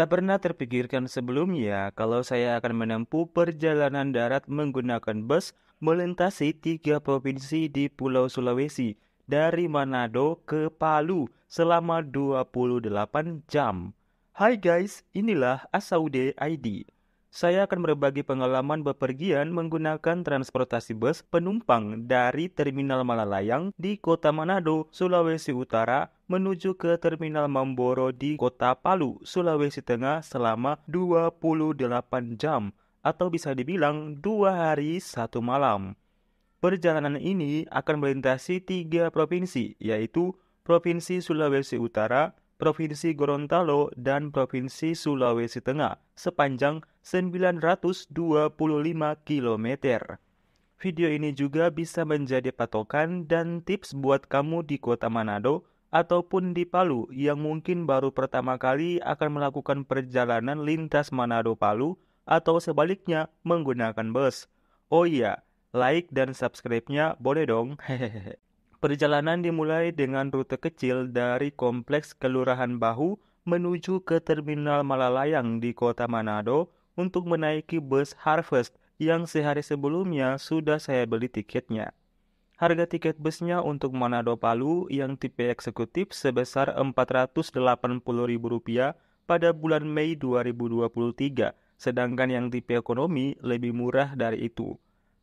Tak pernah terpikirkan sebelumnya kalau saya akan menempuh perjalanan darat menggunakan bus melintasi tiga provinsi di Pulau Sulawesi dari Manado ke Palu selama 28 jam. Hai guys, inilah Asaude ID saya akan berbagi pengalaman bepergian menggunakan transportasi bus penumpang dari Terminal Malalayang di Kota Manado, Sulawesi Utara menuju ke Terminal Mamboro di Kota Palu, Sulawesi Tengah selama 28 jam atau bisa dibilang dua hari satu malam. Perjalanan ini akan melintasi tiga provinsi, yaitu Provinsi Sulawesi Utara, Provinsi Gorontalo, dan Provinsi Sulawesi Tengah sepanjang 925 km. Video ini juga bisa menjadi patokan dan tips buat kamu di kota Manado ataupun di Palu yang mungkin baru pertama kali akan melakukan perjalanan lintas Manado-Palu atau sebaliknya menggunakan bus. Oh iya, like dan subscribe-nya boleh dong. Hehehe. Perjalanan dimulai dengan rute kecil dari kompleks Kelurahan Bahu menuju ke Terminal Malalayang di kota Manado untuk menaiki bus Harvest yang sehari sebelumnya sudah saya beli tiketnya. Harga tiket busnya untuk Manado Palu yang tipe eksekutif sebesar Rp480.000 pada bulan Mei 2023, sedangkan yang tipe ekonomi lebih murah dari itu.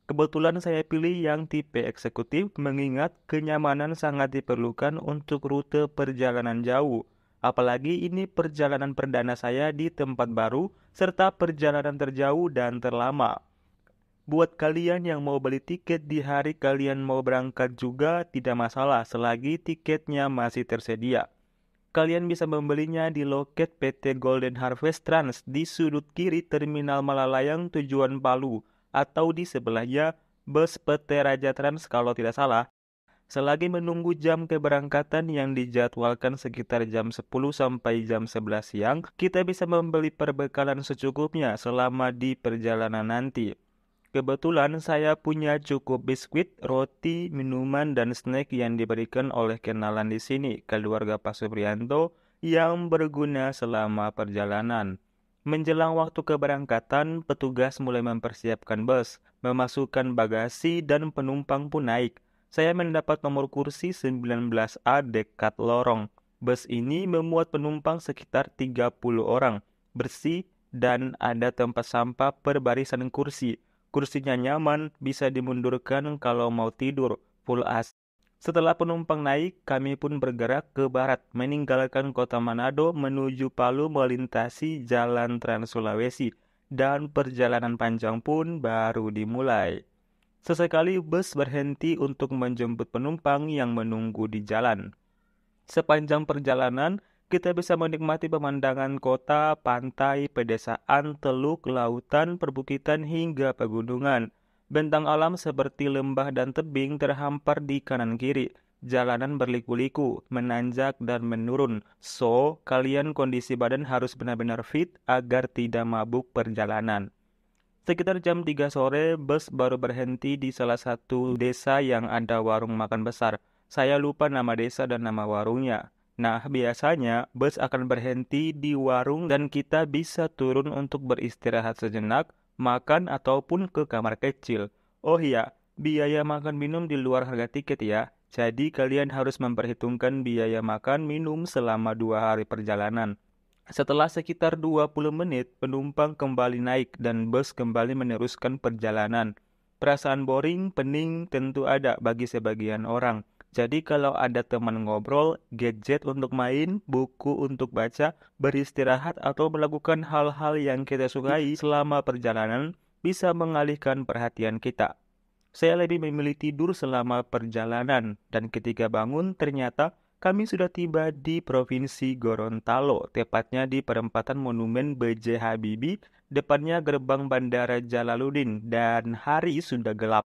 Kebetulan saya pilih yang tipe eksekutif mengingat kenyamanan sangat diperlukan untuk rute perjalanan jauh. Apalagi ini perjalanan perdana saya di tempat baru serta perjalanan terjauh dan terlama. Buat kalian yang mau beli tiket di hari kalian mau berangkat juga tidak masalah selagi tiketnya masih tersedia. Kalian bisa membelinya di loket PT Golden Harvest Trans di sudut kiri Terminal Malalayang tujuan Palu atau di sebelahnya bus PT Raja Trans kalau tidak salah, selagi menunggu jam keberangkatan yang dijadwalkan sekitar jam 10 sampai jam 11 siang, kita bisa membeli perbekalan secukupnya selama di perjalanan nanti. Kebetulan saya punya cukup biskuit, roti, minuman, dan snack yang diberikan oleh kenalan di sini, keluarga Pak Suprianto, yang berguna selama perjalanan. Menjelang waktu keberangkatan, petugas mulai mempersiapkan bus, memasukkan bagasi dan penumpang pun naik. Saya mendapat nomor kursi 19A dekat lorong. Bus ini memuat penumpang sekitar 30 orang, bersih dan ada tempat sampah per barisan kursi. Kursinya nyaman, bisa dimundurkan kalau mau tidur, full as. Setelah penumpang naik, kami pun bergerak ke barat, meninggalkan kota Manado menuju Palu melintasi jalan Trans Sulawesi, dan perjalanan panjang pun baru dimulai. Sesekali bus berhenti untuk menjemput penumpang yang menunggu di jalan. Sepanjang perjalanan, kita bisa menikmati pemandangan kota, pantai, pedesaan, teluk, lautan, perbukitan, hingga pegunungan – Bentang alam seperti lembah dan tebing terhampar di kanan kiri. Jalanan berliku-liku, menanjak dan menurun. So, kalian kondisi badan harus benar-benar fit agar tidak mabuk perjalanan. Sekitar jam 3 sore, bus baru berhenti di salah satu desa yang ada warung makan besar. Saya lupa nama desa dan nama warungnya. Nah, biasanya bus akan berhenti di warung dan kita bisa turun untuk beristirahat sejenak makan ataupun ke kamar kecil. Oh iya, biaya makan minum di luar harga tiket ya. Jadi kalian harus memperhitungkan biaya makan minum selama dua hari perjalanan. Setelah sekitar 20 menit, penumpang kembali naik dan bus kembali meneruskan perjalanan. Perasaan boring, pening tentu ada bagi sebagian orang. Jadi kalau ada teman ngobrol, gadget untuk main, buku untuk baca, beristirahat atau melakukan hal-hal yang kita sukai selama perjalanan bisa mengalihkan perhatian kita. Saya lebih memilih tidur selama perjalanan dan ketika bangun ternyata kami sudah tiba di Provinsi Gorontalo, tepatnya di perempatan Monumen B.J. Habibie, depannya gerbang Bandara Jalaluddin dan hari sudah gelap.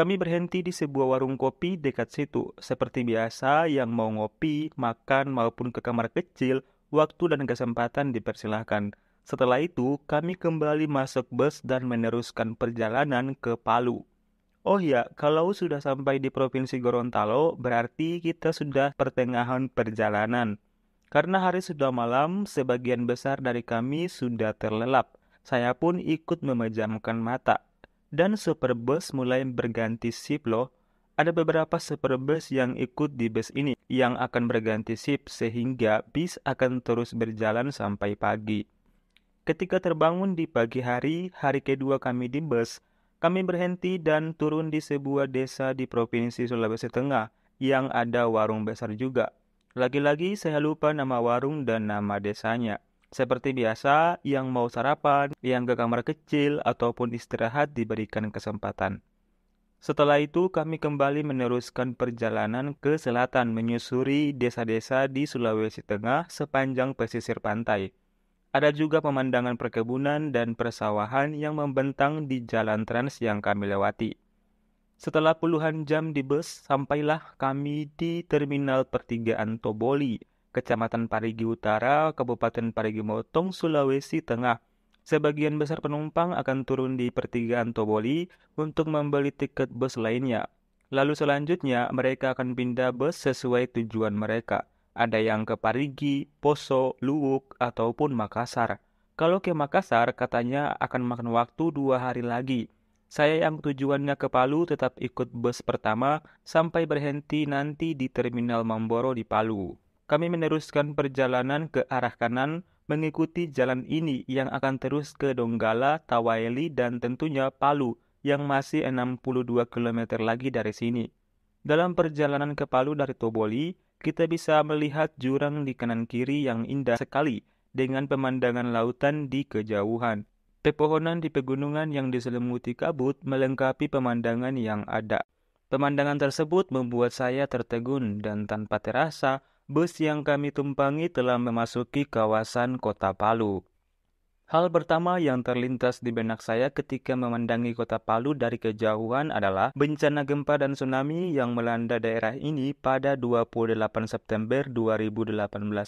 Kami berhenti di sebuah warung kopi dekat situ. Seperti biasa, yang mau ngopi, makan, maupun ke kamar kecil, waktu dan kesempatan dipersilahkan. Setelah itu, kami kembali masuk bus dan meneruskan perjalanan ke Palu. Oh ya, kalau sudah sampai di Provinsi Gorontalo, berarti kita sudah pertengahan perjalanan. Karena hari sudah malam, sebagian besar dari kami sudah terlelap. Saya pun ikut memejamkan mata dan Superbus mulai berganti sip loh. Ada beberapa Superbus yang ikut di bus ini yang akan berganti sip sehingga bis akan terus berjalan sampai pagi. Ketika terbangun di pagi hari, hari kedua kami di bus, kami berhenti dan turun di sebuah desa di Provinsi Sulawesi Tengah yang ada warung besar juga. Lagi-lagi saya lupa nama warung dan nama desanya. Seperti biasa, yang mau sarapan, yang ke kamar kecil, ataupun istirahat diberikan kesempatan. Setelah itu, kami kembali meneruskan perjalanan ke selatan menyusuri desa-desa di Sulawesi Tengah sepanjang pesisir pantai. Ada juga pemandangan perkebunan dan persawahan yang membentang di jalan trans yang kami lewati. Setelah puluhan jam di bus, sampailah kami di Terminal Pertigaan Toboli, Kecamatan Parigi Utara, Kabupaten Parigi Motong, Sulawesi Tengah. Sebagian besar penumpang akan turun di pertigaan Toboli untuk membeli tiket bus lainnya. Lalu selanjutnya mereka akan pindah bus sesuai tujuan mereka. Ada yang ke Parigi, Poso, Luwuk, ataupun Makassar. Kalau ke Makassar katanya akan makan waktu dua hari lagi. Saya yang tujuannya ke Palu tetap ikut bus pertama sampai berhenti nanti di Terminal Mamboro di Palu kami meneruskan perjalanan ke arah kanan mengikuti jalan ini yang akan terus ke Donggala, Tawaeli, dan tentunya Palu yang masih 62 km lagi dari sini. Dalam perjalanan ke Palu dari Toboli, kita bisa melihat jurang di kanan kiri yang indah sekali dengan pemandangan lautan di kejauhan. Pepohonan di pegunungan yang diselimuti kabut melengkapi pemandangan yang ada. Pemandangan tersebut membuat saya tertegun dan tanpa terasa bus yang kami tumpangi telah memasuki kawasan kota Palu. Hal pertama yang terlintas di benak saya ketika memandangi kota Palu dari kejauhan adalah bencana gempa dan tsunami yang melanda daerah ini pada 28 September 2018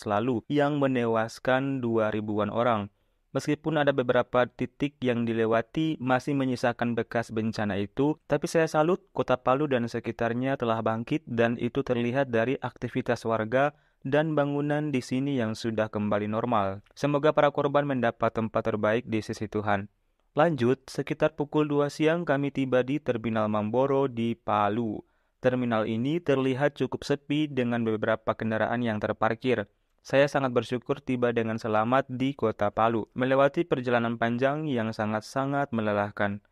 lalu yang menewaskan 2000 ribuan orang. Meskipun ada beberapa titik yang dilewati masih menyisakan bekas bencana itu, tapi saya salut kota Palu dan sekitarnya telah bangkit dan itu terlihat dari aktivitas warga dan bangunan di sini yang sudah kembali normal. Semoga para korban mendapat tempat terbaik di sisi Tuhan. Lanjut, sekitar pukul 2 siang kami tiba di Terminal Mamboro di Palu. Terminal ini terlihat cukup sepi dengan beberapa kendaraan yang terparkir. Saya sangat bersyukur tiba dengan selamat di kota Palu, melewati perjalanan panjang yang sangat-sangat melelahkan.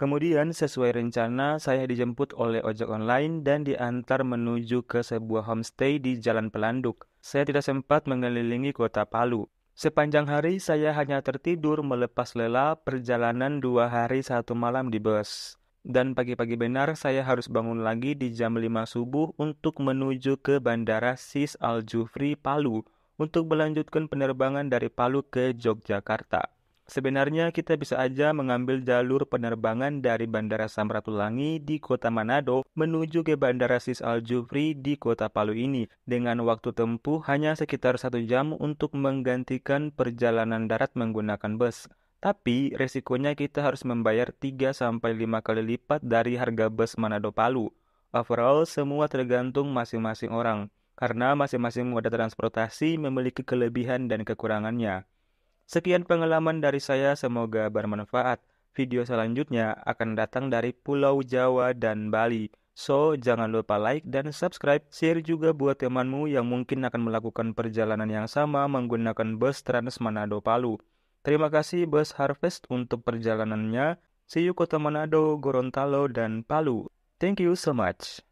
Kemudian, sesuai rencana, saya dijemput oleh ojek online dan diantar menuju ke sebuah homestay di Jalan Pelanduk. Saya tidak sempat mengelilingi kota Palu. Sepanjang hari, saya hanya tertidur melepas lelah perjalanan dua hari satu malam di bus dan pagi-pagi benar saya harus bangun lagi di jam 5 subuh untuk menuju ke Bandara Sis Al Jufri Palu untuk melanjutkan penerbangan dari Palu ke Yogyakarta. Sebenarnya kita bisa aja mengambil jalur penerbangan dari Bandara Samratulangi di kota Manado menuju ke Bandara Sis Al Jufri di kota Palu ini dengan waktu tempuh hanya sekitar satu jam untuk menggantikan perjalanan darat menggunakan bus. Tapi resikonya kita harus membayar 3-5 kali lipat dari harga bus Manado Palu. Overall, semua tergantung masing-masing orang, karena masing-masing moda transportasi memiliki kelebihan dan kekurangannya. Sekian pengalaman dari saya, semoga bermanfaat. Video selanjutnya akan datang dari Pulau Jawa dan Bali. So, jangan lupa like dan subscribe. Share juga buat temanmu yang mungkin akan melakukan perjalanan yang sama menggunakan bus Trans Manado Palu. Terima kasih Bus Harvest untuk perjalanannya. See you Kota Manado, Gorontalo, dan Palu. Thank you so much.